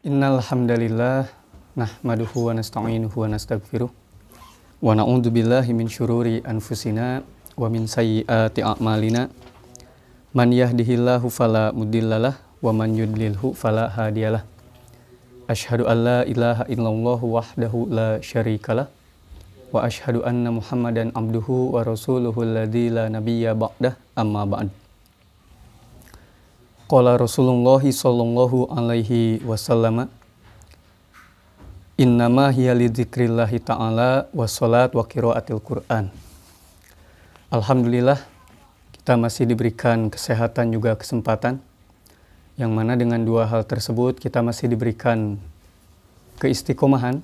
Innal hamdalillah nahmaduhu wa nasta'inuhu wa nastaghfiruh wa na'udzu billahi min syururi anfusina wa min sayyiati a'malina man yahdihillahu fala mudhillalah wa man yudlilhu fala hadiyalah Ashhadu an la ilaha illallah wahdahu la syarikalah wa ashhadu anna muhammadan abduhu wa rasuluhu alladzi la nabiyya ba'dah amma ba'd Qala Rasulullah sallallahu alaihi wasallam Innama hiya li dzikrillah ta'ala wa salat wa qiraatil Qur'an. Alhamdulillah kita masih diberikan kesehatan juga kesempatan yang mana dengan dua hal tersebut kita masih diberikan keistiqomahan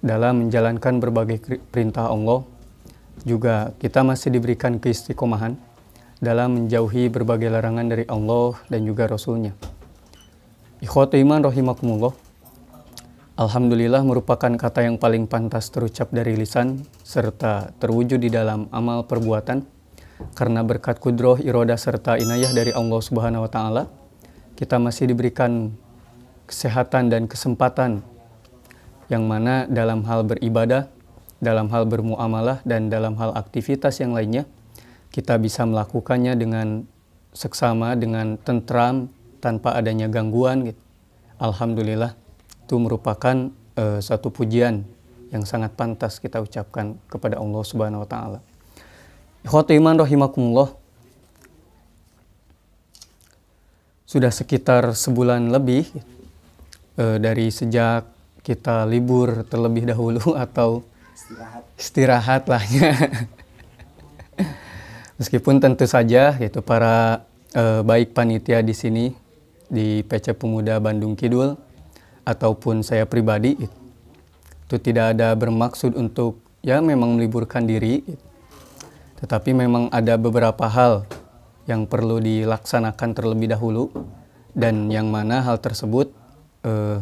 dalam menjalankan berbagai perintah Allah juga kita masih diberikan keistiqomahan dalam menjauhi berbagai larangan dari Allah dan juga Rasulnya. Ikhwatu iman rahimakumullah. Alhamdulillah merupakan kata yang paling pantas terucap dari lisan serta terwujud di dalam amal perbuatan karena berkat kudroh, iroda, serta inayah dari Allah Subhanahu wa Ta'ala, kita masih diberikan kesehatan dan kesempatan yang mana dalam hal beribadah, dalam hal bermuamalah, dan dalam hal aktivitas yang lainnya, kita bisa melakukannya dengan seksama, dengan tentram, tanpa adanya gangguan. Gitu. Alhamdulillah, itu merupakan uh, satu pujian yang sangat pantas kita ucapkan kepada Allah Subhanahu wa taala. iman rahimakumullah. Sudah sekitar sebulan lebih e, dari sejak kita libur terlebih dahulu atau istirahat, istirahat lahnya. Meskipun tentu saja gitu para eh, baik panitia di sini di PC Pemuda Bandung Kidul ataupun saya pribadi itu, itu tidak ada bermaksud untuk ya memang meliburkan diri gitu. tetapi memang ada beberapa hal yang perlu dilaksanakan terlebih dahulu dan yang mana hal tersebut eh,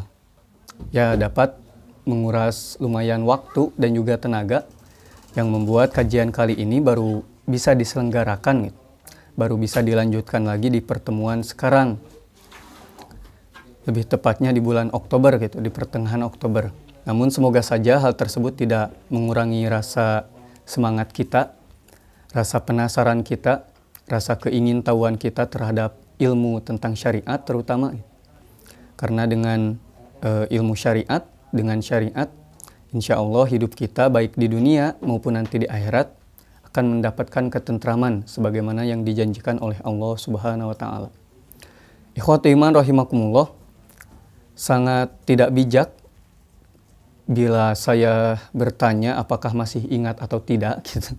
ya dapat menguras lumayan waktu dan juga tenaga yang membuat kajian kali ini baru bisa diselenggarakan gitu. Baru bisa dilanjutkan lagi di pertemuan sekarang. Lebih tepatnya di bulan Oktober gitu, di pertengahan Oktober. Namun semoga saja hal tersebut tidak mengurangi rasa semangat kita, rasa penasaran kita, rasa keingintahuan kita terhadap ilmu tentang syariat terutama. Karena dengan e, ilmu syariat, dengan syariat, insya Allah hidup kita baik di dunia maupun nanti di akhirat akan mendapatkan ketentraman sebagaimana yang dijanjikan oleh Allah Subhanahu wa taala. Ikhwatul iman rahimakumullah, sangat tidak bijak bila saya bertanya apakah masih ingat atau tidak gitu.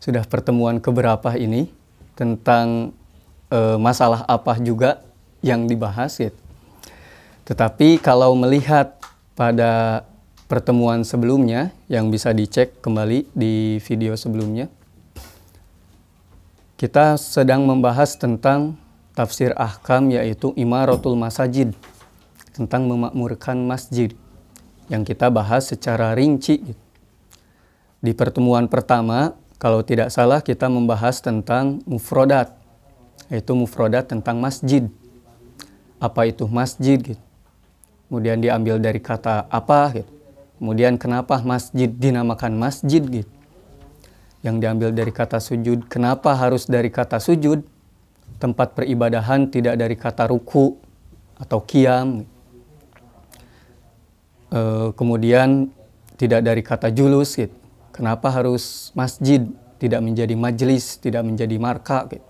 Sudah pertemuan keberapa ini tentang e, masalah apa juga yang dibahas gitu. Tetapi kalau melihat pada pertemuan sebelumnya yang bisa dicek kembali di video sebelumnya kita sedang membahas tentang tafsir ahkam yaitu imaratul masajid tentang memakmurkan masjid yang kita bahas secara rinci. Di pertemuan pertama, kalau tidak salah kita membahas tentang mufrodat, yaitu mufrodat tentang masjid. Apa itu masjid? Gitu? Kemudian diambil dari kata apa, gitu? kemudian kenapa masjid dinamakan masjid? Gitu yang diambil dari kata sujud. Kenapa harus dari kata sujud? Tempat peribadahan tidak dari kata ruku atau kiam. E, kemudian tidak dari kata julus gitu. Kenapa harus masjid? Tidak menjadi majelis, tidak menjadi marka gitu.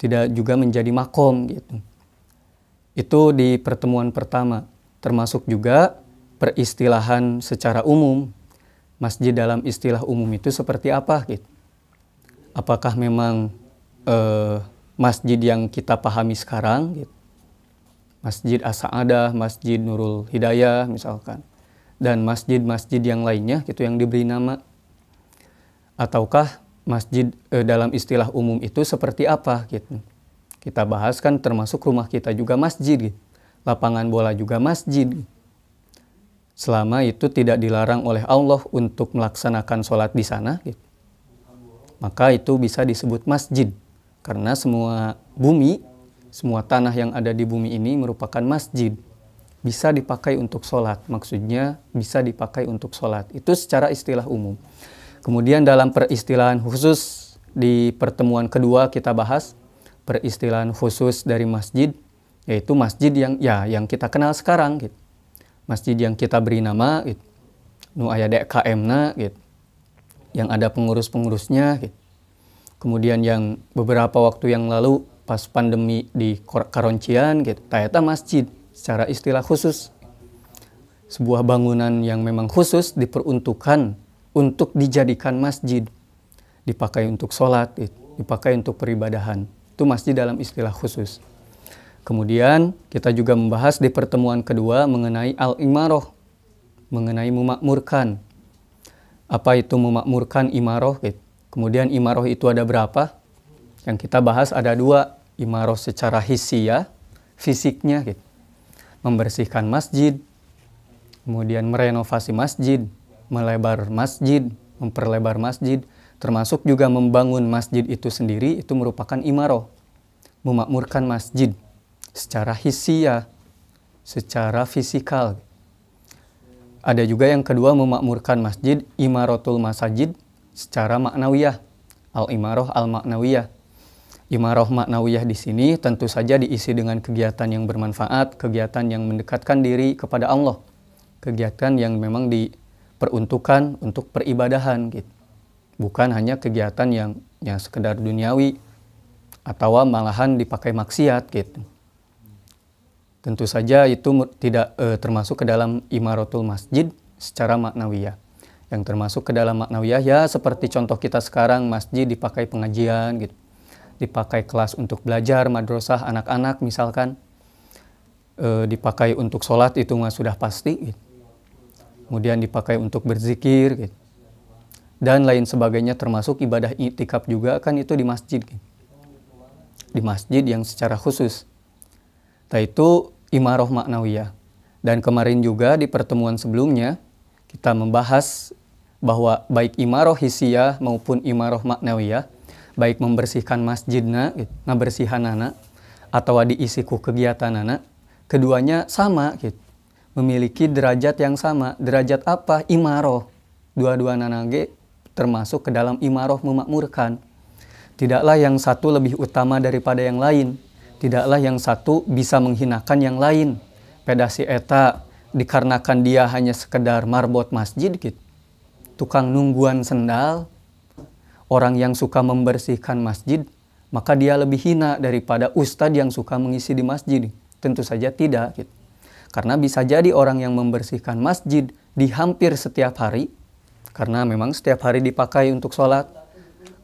Tidak juga menjadi makom gitu. Itu di pertemuan pertama, termasuk juga peristilahan secara umum masjid dalam istilah umum itu seperti apa gitu. Apakah memang uh, masjid yang kita pahami sekarang gitu. Masjid As-Sa'adah, Masjid Nurul Hidayah misalkan. Dan masjid-masjid yang lainnya gitu yang diberi nama. Ataukah masjid uh, dalam istilah umum itu seperti apa gitu. Kita bahas kan termasuk rumah kita juga masjid gitu. Lapangan bola juga masjid gitu selama itu tidak dilarang oleh Allah untuk melaksanakan sholat di sana, gitu. maka itu bisa disebut masjid. Karena semua bumi, semua tanah yang ada di bumi ini merupakan masjid. Bisa dipakai untuk sholat, maksudnya bisa dipakai untuk sholat. Itu secara istilah umum. Kemudian dalam peristilahan khusus di pertemuan kedua kita bahas peristilahan khusus dari masjid, yaitu masjid yang ya yang kita kenal sekarang gitu masjid yang kita beri nama gitu. nu aya DKM na gitu. yang ada pengurus-pengurusnya gitu. kemudian yang beberapa waktu yang lalu pas pandemi di Karoncian gitu ternyata masjid secara istilah khusus sebuah bangunan yang memang khusus diperuntukkan untuk dijadikan masjid dipakai untuk sholat gitu. dipakai untuk peribadahan itu masjid dalam istilah khusus Kemudian kita juga membahas di pertemuan kedua mengenai al-imaroh, mengenai memakmurkan. Apa itu memakmurkan imaroh? Kemudian imaroh itu ada berapa? Yang kita bahas ada dua, imaroh secara ya, fisiknya Membersihkan masjid, kemudian merenovasi masjid, melebar masjid, memperlebar masjid, termasuk juga membangun masjid itu sendiri itu merupakan imaroh, memakmurkan masjid secara hisia, secara fisikal. Ada juga yang kedua memakmurkan masjid imaratul masajid secara maknawiyah. Al-imaroh al-maknawiyah. Imaroh maknawiyah di sini tentu saja diisi dengan kegiatan yang bermanfaat, kegiatan yang mendekatkan diri kepada Allah. Kegiatan yang memang diperuntukkan untuk peribadahan gitu. Bukan hanya kegiatan yang yang sekedar duniawi atau malahan dipakai maksiat gitu. Tentu saja itu tidak e, termasuk ke dalam imaratul masjid secara maknawiyah. Yang termasuk ke dalam maknawiyah ya seperti contoh kita sekarang masjid dipakai pengajian gitu. Dipakai kelas untuk belajar madrasah anak-anak misalkan. E, dipakai untuk sholat itu mah sudah pasti gitu. Kemudian dipakai untuk berzikir gitu. Dan lain sebagainya termasuk ibadah itikaf juga kan itu di masjid gitu. Di masjid yang secara khusus. Nah itu imaroh maknawiyah. Dan kemarin juga di pertemuan sebelumnya kita membahas bahwa baik imaroh hisiyah maupun imaroh maknawiyah, baik membersihkan masjidna, gitu, ngebersihan anak, atau diisiku kegiatan anak, keduanya sama gitu. Memiliki derajat yang sama. Derajat apa? Imaroh. Dua-dua nanage termasuk ke dalam imaroh memakmurkan. Tidaklah yang satu lebih utama daripada yang lain tidaklah yang satu bisa menghinakan yang lain. Pedasi eta dikarenakan dia hanya sekedar marbot masjid gitu. Tukang nungguan sendal, orang yang suka membersihkan masjid, maka dia lebih hina daripada ustadz yang suka mengisi di masjid. Tentu saja tidak gitu. Karena bisa jadi orang yang membersihkan masjid di hampir setiap hari karena memang setiap hari dipakai untuk sholat,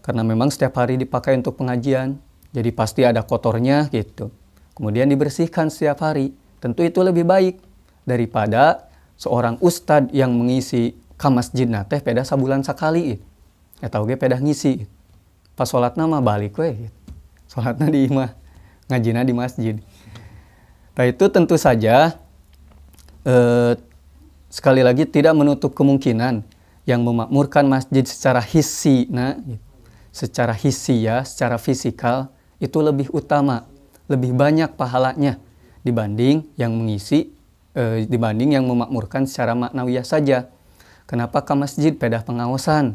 karena memang setiap hari dipakai untuk pengajian, jadi pasti ada kotornya gitu. Kemudian dibersihkan setiap hari. Tentu itu lebih baik daripada seorang ustadz yang mengisi kamasjid teh peda sebulan sekali gitu. Ya tau gue peda ngisi. Pas sholat nama balik gue. gitu. di imah, ngajina di masjid. Nah itu tentu saja eh, sekali lagi tidak menutup kemungkinan yang memakmurkan masjid secara hisi nah secara hisi ya secara fisikal itu lebih utama, lebih banyak pahalanya dibanding yang mengisi e, dibanding yang memakmurkan secara maknawiyah saja. Kenapa ke masjid peda pengawasan?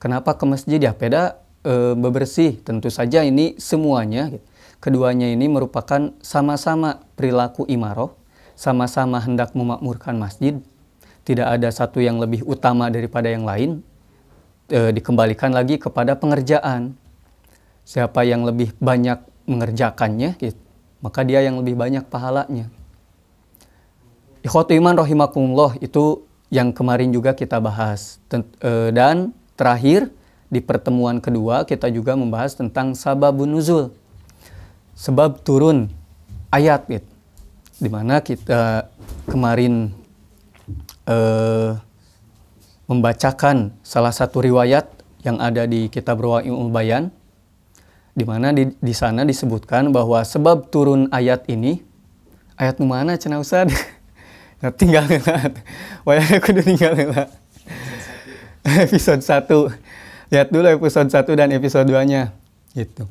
Kenapa ke masjid ya peda e, bebersih? Tentu saja ini semuanya keduanya ini merupakan sama-sama perilaku imaroh, sama-sama hendak memakmurkan masjid. Tidak ada satu yang lebih utama daripada yang lain. E, dikembalikan lagi kepada pengerjaan Siapa yang lebih banyak mengerjakannya, gitu, maka dia yang lebih banyak pahalanya. Ikhwatu iman rahimakumullah itu yang kemarin juga kita bahas. E, dan terakhir di pertemuan kedua kita juga membahas tentang sababun nuzul. Sebab turun ayat gitu. Dimana kita kemarin uh, membacakan salah satu riwayat yang ada di kitab Ruwa'i Bayan di mana di, di sana disebutkan bahwa sebab turun ayat ini ayat mana cina usad Nah, tinggal Wayang aku udah tinggal ya, episode satu Lihat dulu episode satu dan episode 2-nya. Gitu.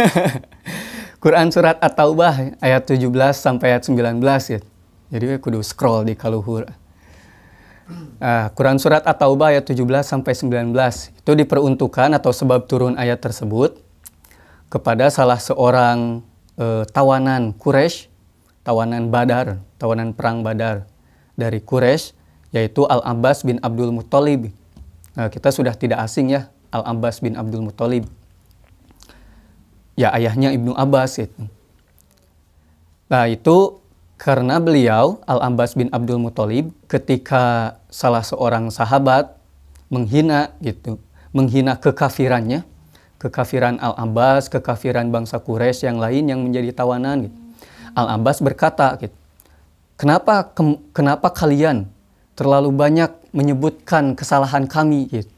Quran surat At-Taubah ayat 17 sampai ayat 19 ya. Gitu. Jadi aku udah scroll di kaluhur. Uh, Quran Surat At-Taubah ayat 17 sampai 19 itu diperuntukkan atau sebab turun ayat tersebut kepada salah seorang uh, tawanan Quraisy, tawanan Badar, tawanan perang Badar dari Quraisy yaitu Al-Abbas bin Abdul Muthalib. Nah, kita sudah tidak asing ya Al-Abbas bin Abdul Muthalib. Ya ayahnya Ibnu Abbas itu. Nah, itu karena beliau, al Ambas bin Abdul Muthalib, ketika salah seorang sahabat menghina gitu, menghina kekafirannya, kekafiran al Ambas, kekafiran bangsa Quraisy yang lain yang menjadi tawanan gitu. al Ambas berkata gitu, "Kenapa ke, kenapa kalian terlalu banyak menyebutkan kesalahan kami?" gitu.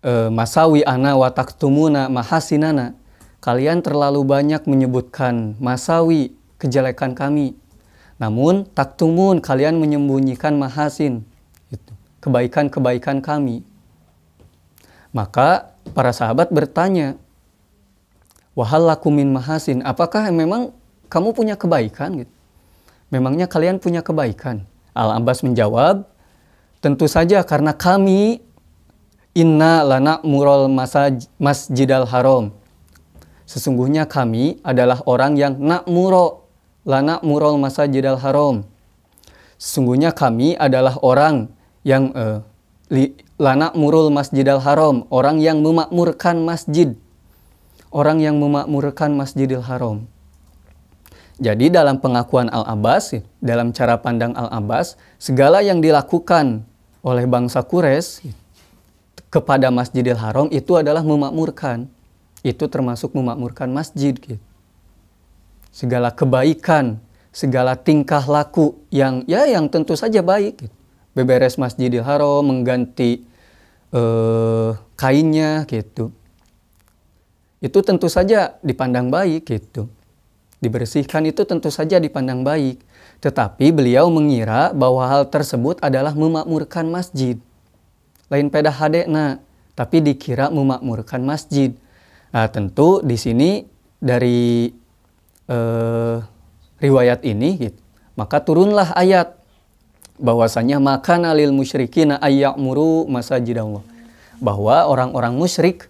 Eh, masawi ana wa taktumuna mahasinana Kalian terlalu banyak menyebutkan masawi kejelekan kami. Namun tak taktumun kalian menyembunyikan mahasin kebaikan-kebaikan kami. Maka para sahabat bertanya, "Wahal lakumin mahasin, apakah memang kamu punya kebaikan?" Gitu. Memangnya kalian punya kebaikan? Al ambas menjawab, "Tentu saja karena kami inna lana murol masjidal haram." Sesungguhnya kami adalah orang yang nakmuro, lana murol jidal haram. Sesungguhnya kami adalah orang yang uh, li, lana murul masjidal haram, orang yang memakmurkan masjid. Orang yang memakmurkan masjidil haram. Jadi dalam pengakuan Al-Abbas, dalam cara pandang Al-Abbas, segala yang dilakukan oleh bangsa kures kepada Masjidil Haram itu adalah memakmurkan itu termasuk memakmurkan masjid gitu. Segala kebaikan, segala tingkah laku yang ya yang tentu saja baik gitu. Beberes Masjidil Haram, mengganti eh, kainnya gitu. Itu tentu saja dipandang baik gitu. Dibersihkan itu tentu saja dipandang baik. Tetapi beliau mengira bahwa hal tersebut adalah memakmurkan masjid. Lain peda hadekna, tapi dikira memakmurkan masjid Nah, tentu di sini dari eh, riwayat ini gitu, maka turunlah ayat bahwasanya makan alil maka ayak muru masa allah bahwa orang-orang musyrik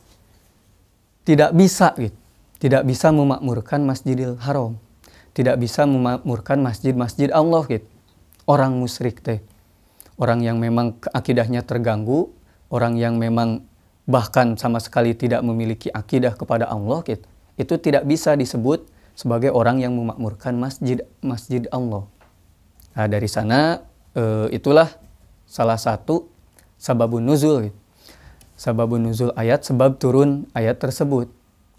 tidak bisa gitu, tidak bisa memakmurkan Masjidil Haram, tidak bisa memakmurkan masjid-masjid Allah gitu. Orang musyrik teh orang yang memang akidahnya terganggu, orang yang memang bahkan sama sekali tidak memiliki akidah kepada Allah gitu, itu tidak bisa disebut sebagai orang yang memakmurkan masjid masjid Allah. Nah, dari sana e, itulah salah satu sababun nuzul. Gitu. Sababun nuzul ayat sebab turun ayat tersebut.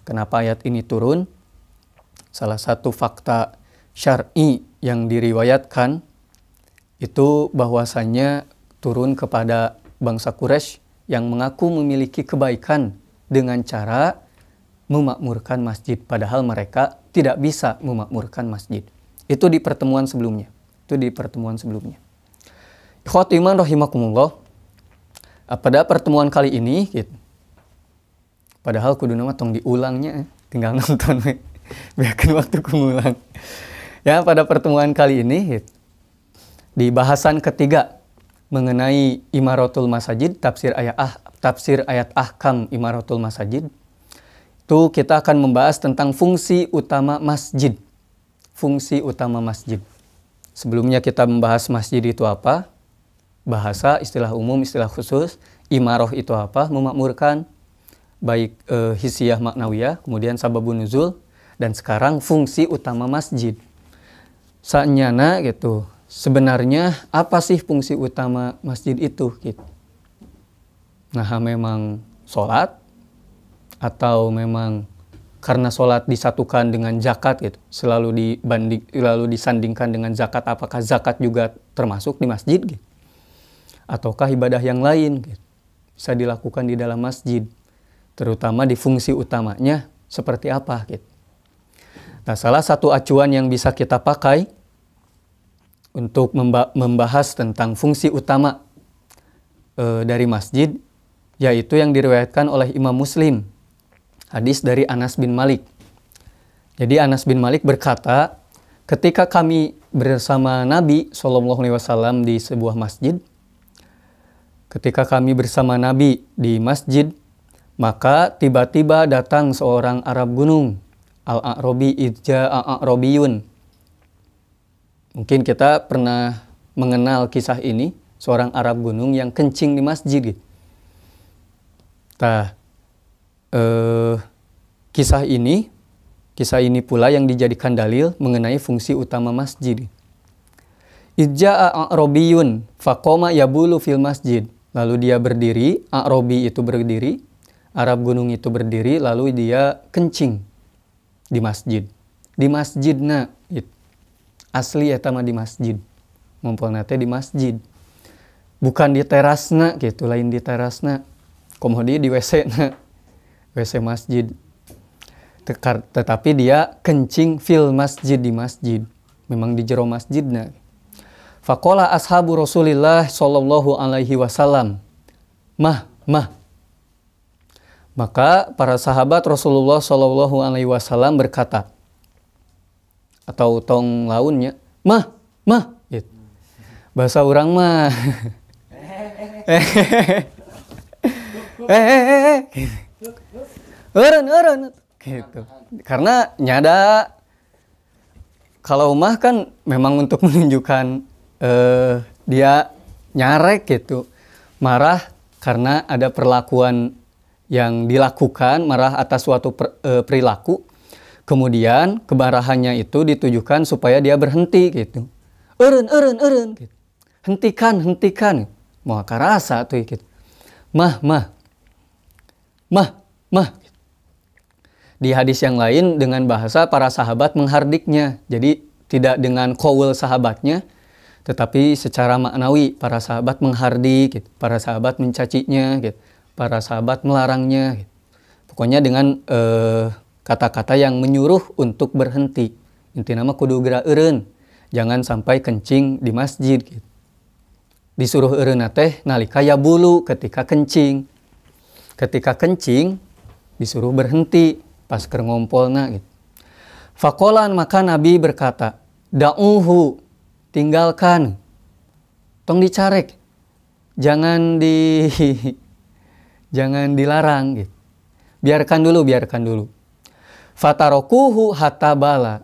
Kenapa ayat ini turun? Salah satu fakta syar'i yang diriwayatkan itu bahwasannya turun kepada bangsa Quraisy yang mengaku memiliki kebaikan dengan cara memakmurkan masjid, padahal mereka tidak bisa memakmurkan masjid. Itu di pertemuan sebelumnya. Itu di pertemuan sebelumnya. Ikhwatu iman rahimakumullah. Pada pertemuan kali ini, gitu. padahal kudu nama tong diulangnya, eh, tinggal nonton. We. Eh, biarkan waktu kumulang. Ya, pada pertemuan kali ini, gitu. di bahasan ketiga mengenai Imaratul Masajid, tafsir ayat ah, tafsir ayat Ahkam Imaratul Masajid. Itu kita akan membahas tentang fungsi utama masjid. Fungsi utama masjid. Sebelumnya kita membahas masjid itu apa? Bahasa, istilah umum, istilah khusus. Imaroh itu apa? Memakmurkan. Baik eh, hisyah hisiyah maknawiyah, kemudian sababun nuzul. Dan sekarang fungsi utama masjid. Saatnya gitu sebenarnya apa sih fungsi utama masjid itu gitu. Nah, memang sholat atau memang karena sholat disatukan dengan zakat gitu selalu dibanding selalu disandingkan dengan zakat apakah zakat juga termasuk di masjid gitu ataukah ibadah yang lain gitu bisa dilakukan di dalam masjid terutama di fungsi utamanya seperti apa gitu nah salah satu acuan yang bisa kita pakai untuk membahas tentang fungsi utama eh, dari masjid, yaitu yang diriwayatkan oleh Imam Muslim, hadis dari Anas bin Malik. Jadi Anas bin Malik berkata, ketika kami bersama Nabi SAW di sebuah masjid, ketika kami bersama Nabi di masjid, maka tiba-tiba datang seorang Arab gunung, Al-A'robi Ijja A'robiyun, Mungkin kita pernah mengenal kisah ini, seorang Arab gunung yang kencing di masjid. Nah, eh, kisah ini, kisah ini pula yang dijadikan dalil mengenai fungsi utama masjid. Ija'a A'robiyun faqoma yabulu fil masjid. Lalu dia berdiri, A'robi itu berdiri, Arab gunung itu berdiri, lalu dia kencing di masjid. Di masjid masjidna, asli ya, mah di masjid mumpul nate di masjid bukan di terasna gitu lain di terasna komodo di WC na WC masjid Tekar, tetapi dia kencing fil masjid di masjid memang di jero masjid na Fakola ashabu Rasulillah sallallahu Alaihi Wasallam mah mah maka para sahabat Rasulullah Shallallahu Alaihi Wasallam berkata atau tong launnya mah mah gitu. bahasa orang mah eh eh eh eren eh, eh, eh, gitu karena nyada kalau mah kan memang untuk menunjukkan eh, dia nyarek gitu marah karena ada perlakuan yang dilakukan marah atas suatu per, uh, perilaku Kemudian kebarahannya itu ditujukan supaya dia berhenti gitu. Eren, eren, eren. Gitu. Hentikan, hentikan. Mau rasa tuh gitu. Mah, mah. Mah, mah. Gitu. Di hadis yang lain dengan bahasa para sahabat menghardiknya. Jadi tidak dengan kowel sahabatnya, tetapi secara maknawi para sahabat menghardik, gitu. para sahabat mencacinya, gitu. para sahabat melarangnya. Gitu. Pokoknya dengan Uh, kata-kata yang menyuruh untuk berhenti inti nama kudu gera eren jangan sampai kencing di masjid gitu. disuruh eren teh nalika ya bulu ketika kencing ketika kencing disuruh berhenti pas ker ngompolna gitu fakolan maka nabi berkata da'uhu tinggalkan tong dicarek jangan di jangan dilarang gitu biarkan dulu biarkan dulu Fatarokuhu hatta bala.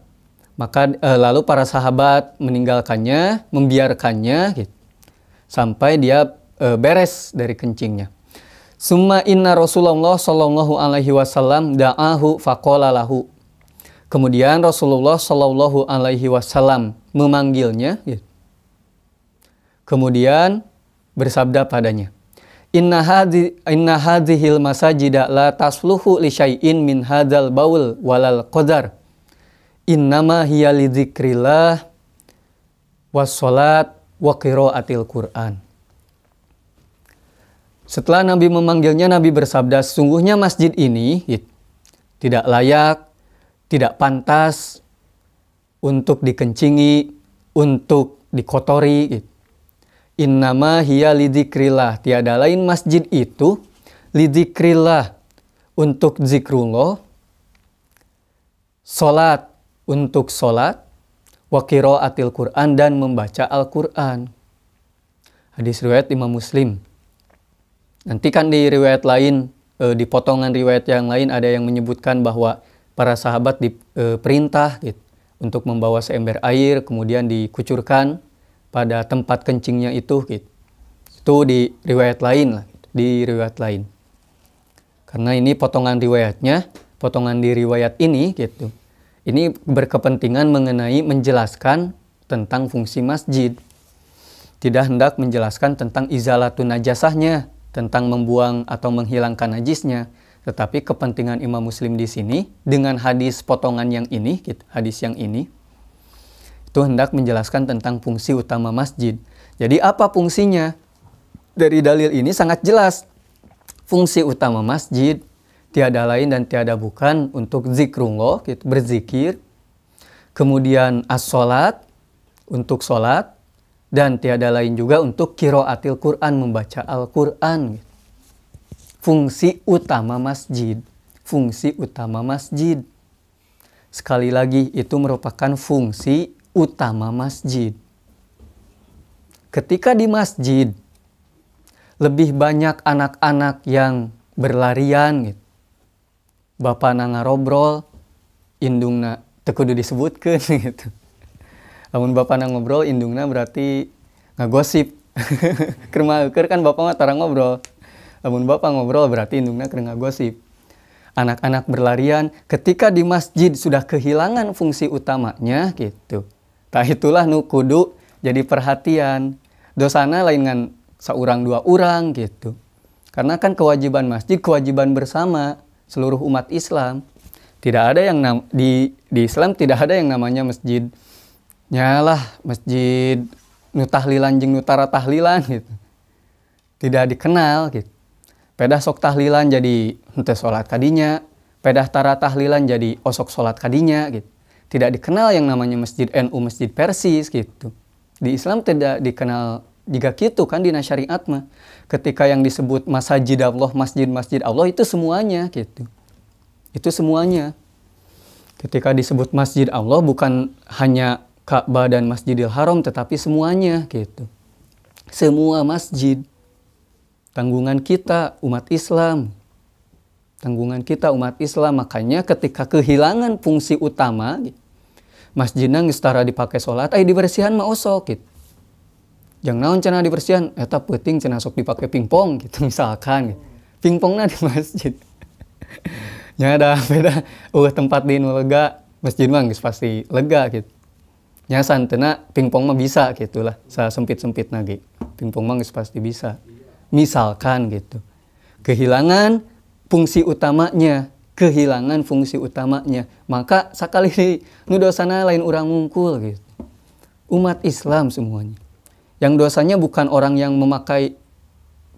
Maka e, lalu para sahabat meninggalkannya, membiarkannya gitu. Sampai dia e, beres dari kencingnya. Summa inna Rasulullah sallallahu alaihi wasallam da'ahu faqala lahu. Kemudian Rasulullah sallallahu alaihi wasallam memanggilnya gitu. Kemudian bersabda padanya, Inna hadhi inna hadhil masajida la tasluhu li syai'in min hadzal baul walal qadar. ma hiya li dzikrillah wassalat wa qiraatil Qur'an. Setelah Nabi memanggilnya, Nabi bersabda, sungguhnya masjid ini tidak layak, tidak pantas untuk dikencingi, untuk dikotori. Gitu. Innama hiya lidikrillah. Tiada lain masjid itu lidikrillah untuk zikrullah. Salat untuk salat. Wa qiraatil Qur'an dan membaca Al-Qur'an. Hadis riwayat Imam Muslim. Nanti kan di riwayat lain e, di potongan riwayat yang lain ada yang menyebutkan bahwa para sahabat diperintah e, gitu, untuk membawa seember air kemudian dikucurkan pada tempat kencingnya itu gitu. Itu di riwayat lain lah, gitu. di riwayat lain. Karena ini potongan riwayatnya, potongan di riwayat ini gitu. Ini berkepentingan mengenai menjelaskan tentang fungsi masjid. Tidak hendak menjelaskan tentang izalatun najasahnya, tentang membuang atau menghilangkan najisnya, tetapi kepentingan Imam Muslim di sini dengan hadis potongan yang ini, gitu, hadis yang ini, itu hendak menjelaskan tentang fungsi utama masjid. Jadi apa fungsinya? Dari dalil ini sangat jelas. Fungsi utama masjid tiada lain dan tiada bukan untuk zikrullah, gitu, berzikir. Kemudian as-salat untuk salat dan tiada lain juga untuk kiraatil Quran membaca Al-Qur'an. Gitu. Fungsi utama masjid, fungsi utama masjid. Sekali lagi itu merupakan fungsi utama masjid. Ketika di masjid, lebih banyak anak-anak yang berlarian gitu. Bapak robrol, indungna tekudu disebutkan gitu. Namun bapak nang ngobrol indungna berarti ngagosip. Kerma kan bapak mah tarang ngobrol. Namun bapak ngobrol berarti indungna keur ngagosip. Anak-anak berlarian ketika di masjid sudah kehilangan fungsi utamanya gitu. Kah itulah nu kudu jadi perhatian. Dosana lain dengan seorang dua orang gitu. Karena kan kewajiban masjid, kewajiban bersama seluruh umat Islam. Tidak ada yang nam di di Islam tidak ada yang namanya masjid. Nyalah masjid nu tahlilan Nutara nu tara tahlilan gitu. Tidak dikenal gitu. Pedah sok tahlilan jadi untuk sholat kadinya, pedah tara tahlilan jadi osok sholat kadinya gitu tidak dikenal yang namanya masjid NU masjid Persis gitu di Islam tidak dikenal jika gitu kan di syariat mah ketika yang disebut masjid Allah masjid masjid Allah itu semuanya gitu itu semuanya ketika disebut masjid Allah bukan hanya Ka'bah dan Masjidil Haram tetapi semuanya gitu semua masjid tanggungan kita umat Islam tanggungan kita umat Islam makanya ketika kehilangan fungsi utama masjid nang setara dipakai sholat ayo dibersihan mah osok gitu jangan naon cina dibersihan eta penting cina sok dipakai pingpong gitu misalkan gitu. pingpongnya di masjid ya ada beda uh tempat di lega masjid mah pasti lega gitu Ya santena pingpong mah bisa gitulah saya sempit sempit nagi pingpong mah pasti bisa misalkan gitu kehilangan fungsi utamanya kehilangan fungsi utamanya maka sakali nu dosana lain orang mungkul gitu umat Islam semuanya yang dosanya bukan orang yang memakai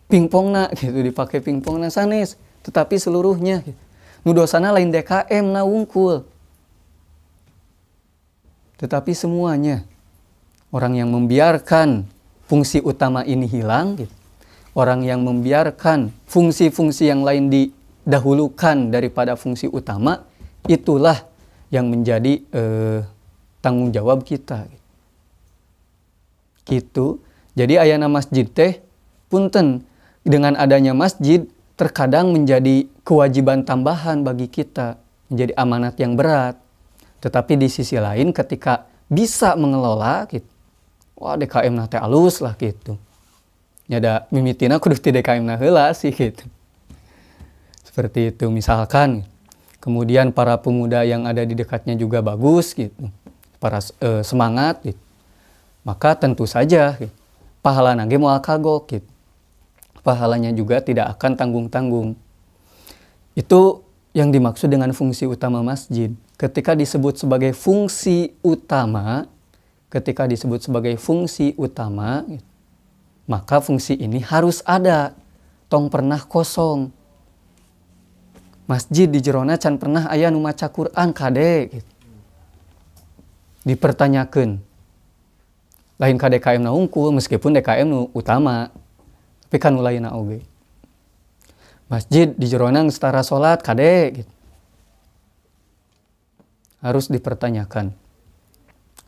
pingpongna gitu dipakai pingpongna sanes tetapi seluruhnya gitu. nu dosana lain DKM na wungkul tetapi semuanya orang yang membiarkan fungsi utama ini hilang gitu. orang yang membiarkan fungsi-fungsi yang lain di dahulukan daripada fungsi utama itulah yang menjadi eh, tanggung jawab kita gitu jadi ayana masjid teh punten dengan adanya masjid terkadang menjadi kewajiban tambahan bagi kita menjadi amanat yang berat tetapi di sisi lain ketika bisa mengelola gitu wah DKM nate alus lah gitu ada mimitina kudu ti DKM nah sih gitu seperti itu misalkan kemudian para pemuda yang ada di dekatnya juga bagus gitu para e, semangat gitu maka tentu saja gitu. pahala nage mau kagok gitu pahalanya juga tidak akan tanggung-tanggung itu yang dimaksud dengan fungsi utama masjid ketika disebut sebagai fungsi utama ketika disebut sebagai fungsi utama gitu, maka fungsi ini harus ada tong pernah kosong masjid di Jerona can pernah ayah nu maca Quran kade gitu. dipertanyakan lain ka DKM na unggul meskipun DKM nu utama tapi kan lain na oge masjid di Jerona setara sholat kade gitu. harus dipertanyakan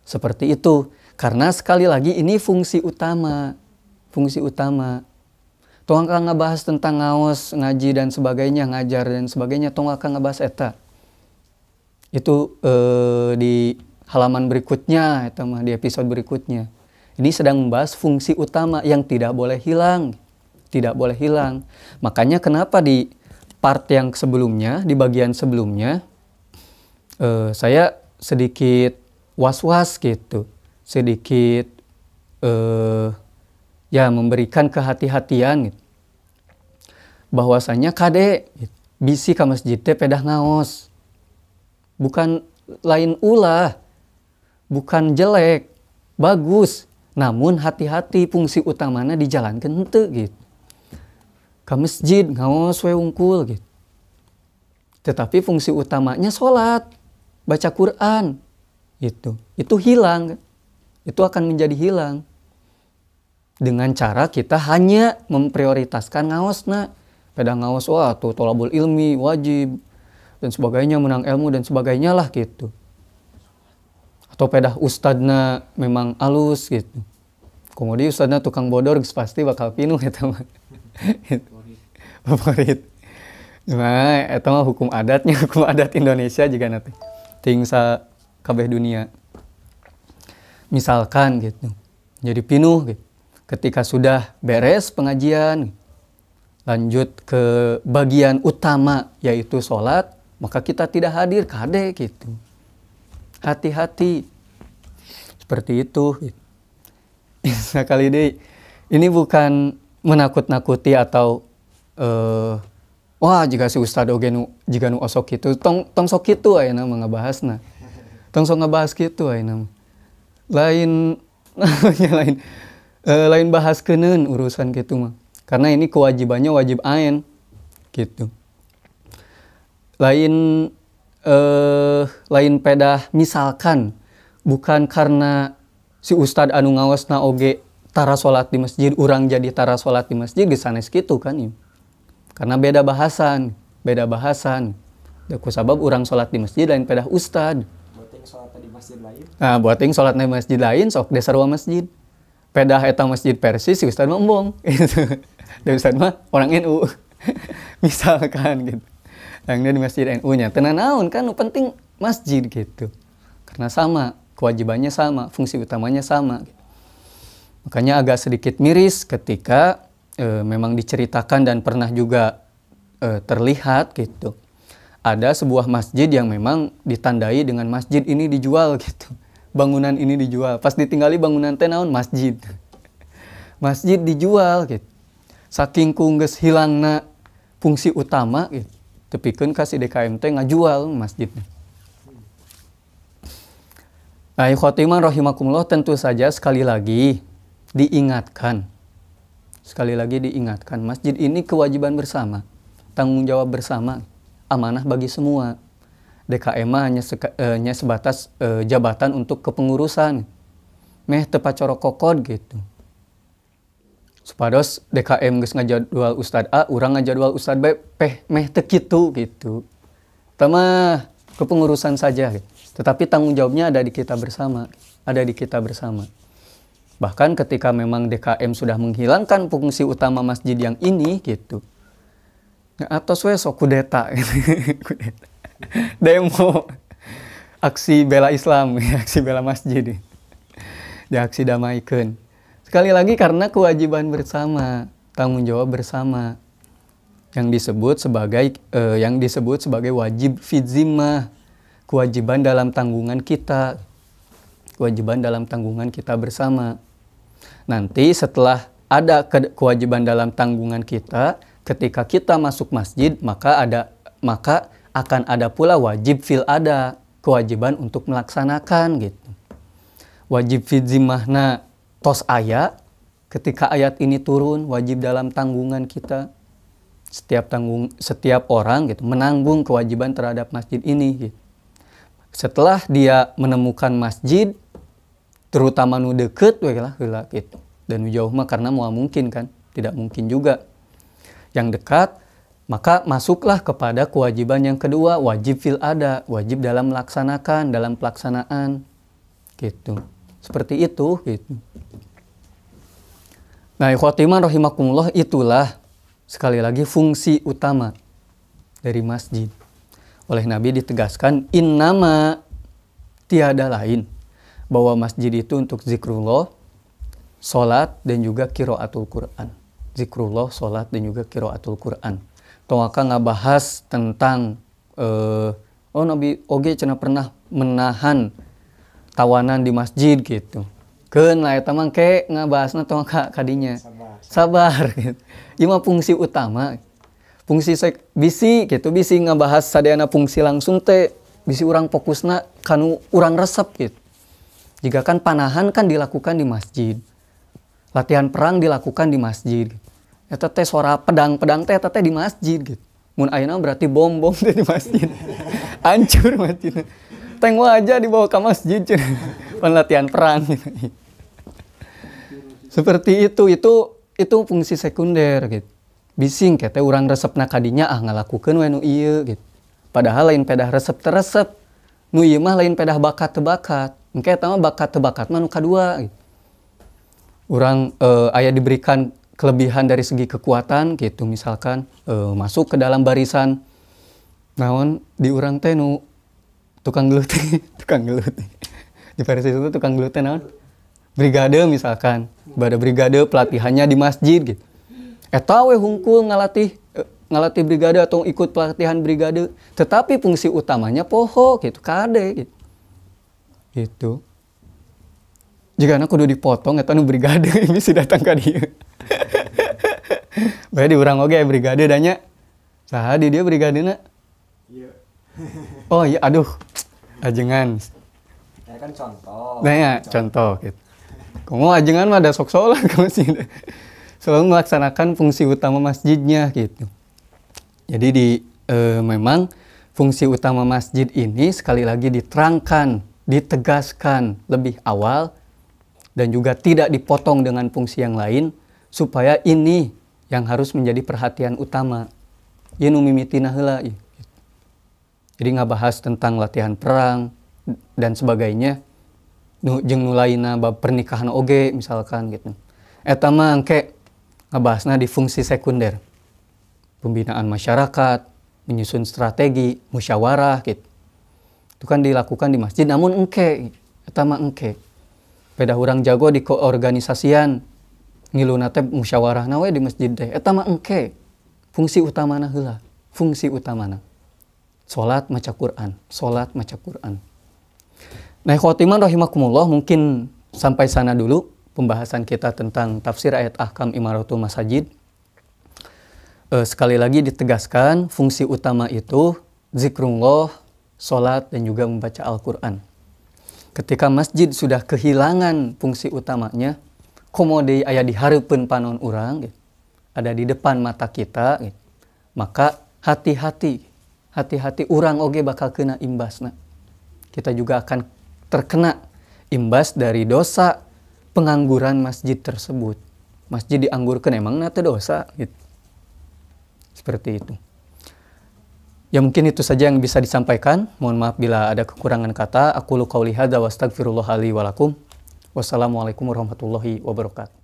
seperti itu karena sekali lagi ini fungsi utama fungsi utama tong akan ngebahas tentang ngaos ngaji dan sebagainya ngajar dan sebagainya tong akan ngebahas eta itu eh, di halaman berikutnya eta mah di episode berikutnya ini sedang membahas fungsi utama yang tidak boleh hilang tidak boleh hilang makanya kenapa di part yang sebelumnya di bagian sebelumnya eh, saya sedikit was-was gitu sedikit eh, ya memberikan kehati-hatian gitu. bahwasanya kade gitu. bisi ke masjid teh pedah ngaos bukan lain ulah bukan jelek bagus namun hati-hati fungsi utamanya dijalankan henteu gitu ke masjid ngaos we ungkul gitu tetapi fungsi utamanya sholat baca Quran gitu itu hilang itu akan menjadi hilang dengan cara kita hanya memprioritaskan ngaos nah pedang ngaos wah tuh tolabul ilmi wajib dan sebagainya menang ilmu dan sebagainya lah gitu atau pedah ustadna memang alus gitu kemudian ustadna tukang bodor pasti bakal pinuh gitu mah favorit nah itu mah hukum adatnya hukum adat Indonesia juga nanti tingsa kabeh dunia misalkan gitu jadi pinuh gitu Ketika sudah beres pengajian, lanjut ke bagian utama yaitu sholat, maka kita tidak hadir kade gitu. Hati-hati. Seperti itu. Gitu. nah kali ini, ini bukan menakut-nakuti atau uh, wah jika si Ustad ogenu jika nu osok itu tong tong sok itu ayo nama ngebahas nah tong sok ngebahas gitu ayo nama lain lain e, lain bahas kenen urusan gitu mah karena ini kewajibannya wajib ain gitu lain eh lain pedah misalkan bukan karena si ustad anu ngawas na oge tara sholat di masjid orang jadi tara sholat di masjid di sana segitu kan ya. karena beda bahasan beda bahasan aku ya, sabab orang sholat di masjid lain pedah ustad buat yang salat di masjid lain nah yang salat di masjid lain sok desa ruang masjid pedah etang masjid Persis si Ustaz embong gitu. Dan Ustaz mah orang NU. Misalkan gitu. Yang dia di masjid NU-nya. Tenan naon kan penting masjid gitu. Karena sama, kewajibannya sama, fungsi utamanya sama. Gitu. Makanya agak sedikit miris ketika e, memang diceritakan dan pernah juga e, terlihat gitu. Ada sebuah masjid yang memang ditandai dengan masjid ini dijual gitu bangunan ini dijual pas ditinggali bangunan teh naon masjid masjid dijual gitu saking kungges hilangna fungsi utama gitu kan kasih DKMT ngajual masjid. Nah, khotiman rahimakumullah tentu saja sekali lagi diingatkan. Sekali lagi diingatkan, masjid ini kewajiban bersama, tanggung jawab bersama, amanah bagi semua. DKM hanya, seka, eh, hanya sebatas eh, jabatan untuk kepengurusan. Meh tepat corok kokod gitu. Supados DKM geus ngajadwal Ustad A, urang ngajadwal Ustad B, peh meh tekitu gitu. Tama kepengurusan saja. Gitu. Tetapi tanggung jawabnya ada di kita bersama, ada di kita bersama. Bahkan ketika memang DKM sudah menghilangkan fungsi utama masjid yang ini gitu. Nah, atau saya sok kudeta, gitu. demo aksi bela Islam, aksi bela masjid. Ya aksi damai kan. Sekali lagi karena kewajiban bersama, tanggung jawab bersama yang disebut sebagai eh, yang disebut sebagai wajib fizimah, kewajiban dalam tanggungan kita. Kewajiban dalam tanggungan kita bersama. Nanti setelah ada kewajiban dalam tanggungan kita, ketika kita masuk masjid maka ada maka akan ada pula wajib fil ada, kewajiban untuk melaksanakan gitu. Wajib fil zimahna tos ayat, ketika ayat ini turun wajib dalam tanggungan kita setiap tanggung setiap orang gitu menanggung kewajiban terhadap masjid ini gitu. Setelah dia menemukan masjid terutama nu deket we gitu dan jauh mah karena mau mungkin kan tidak mungkin juga yang dekat maka masuklah kepada kewajiban yang kedua, wajib fil ada, wajib dalam melaksanakan, dalam pelaksanaan. Gitu. Seperti itu gitu. Nah, ikhwatiman rahimakumullah itulah sekali lagi fungsi utama dari masjid. Oleh Nabi ditegaskan in nama tiada lain bahwa masjid itu untuk zikrullah, salat dan juga qiraatul Quran. Zikrullah, salat dan juga qiraatul Quran nggak bahas tentang uh, oh Nabi oge cina pernah menahan tawanan di masjid gitu Ken lah eta mah ke ngabahasna tongaka kadinya sabar, sabar gitu. Ima fungsi utama fungsi sek bisi gitu bisi bahas sadayana fungsi langsung teh bisi orang fokusna kanu orang resep gitu jika kan panahan kan dilakukan di masjid latihan perang dilakukan di masjid ya teteh suara pedang-pedang teh teteh di masjid gitu. Mun ayana berarti bom-bom teh di masjid. Hancur masjid. Teng aja dibawa ke masjid cun. Penlatihan perang gitu. Seperti itu, itu itu fungsi sekunder gitu. Bising kete urang resep nakadinya ah ngelakukan wenu iya gitu. Padahal lain pedah resep teresep. Nu iya mah lain pedah bakat tebakat. Mungkin tama bakat tebakat mah nu kadua gitu. Urang uh, eh, ayah diberikan kelebihan dari segi kekuatan gitu misalkan e, masuk ke dalam barisan naon di urang teh nu tukang gelut tukang gelut di versi itu tukang geluti naon brigade misalkan pada brigade pelatihannya di masjid gitu eta we hungkul ngalatih eh, ngalatih brigade atau ikut pelatihan brigade tetapi fungsi utamanya poho gitu kade gitu gitu jika anak kudu dipotong eta nu brigade ini sudah datang ke dia bae diurang oke, brigade danya sah di dia brigade nak. Iya. oh iya aduh ajengan ya kan contoh nah ya contoh, contoh gitu kamu ajengan mah ada sok sholat kamu sih selalu melaksanakan fungsi utama masjidnya gitu jadi di e, memang fungsi utama masjid ini sekali lagi diterangkan ditegaskan lebih awal dan juga tidak dipotong dengan fungsi yang lain supaya ini yang harus menjadi perhatian utama. Yenu mimitina heula. Jadi bahas tentang latihan perang dan sebagainya. Jeng jeung nu lainna bab pernikahan oge misalkan gitu. Etama mah engke ngabahasna di fungsi sekunder. Pembinaan masyarakat, menyusun strategi, musyawarah gitu. Itu kan dilakukan di masjid namun engke. Gitu. etama engke beda orang jago di koorganisasian ngilu nate musyawarah nawe di masjid deh eta mah engke fungsi utamana heula fungsi utamana salat maca Quran salat maca Quran nah khotiman rahimakumullah mungkin sampai sana dulu pembahasan kita tentang tafsir ayat ahkam imaratul masajid eh, sekali lagi ditegaskan fungsi utama itu zikrullah salat dan juga membaca Al-Qur'an ketika masjid sudah kehilangan fungsi utamanya komode ayah diharapkan panon orang ada di depan mata kita maka hati-hati hati-hati orang oge bakal kena Nah. kita juga akan terkena imbas dari dosa pengangguran masjid tersebut masjid dianggurkan emang nate dosa gitu seperti itu Ya mungkin itu saja yang bisa disampaikan. Mohon maaf bila ada kekurangan kata. Aku lu lihada wa Wassalamualaikum warahmatullahi wabarakatuh.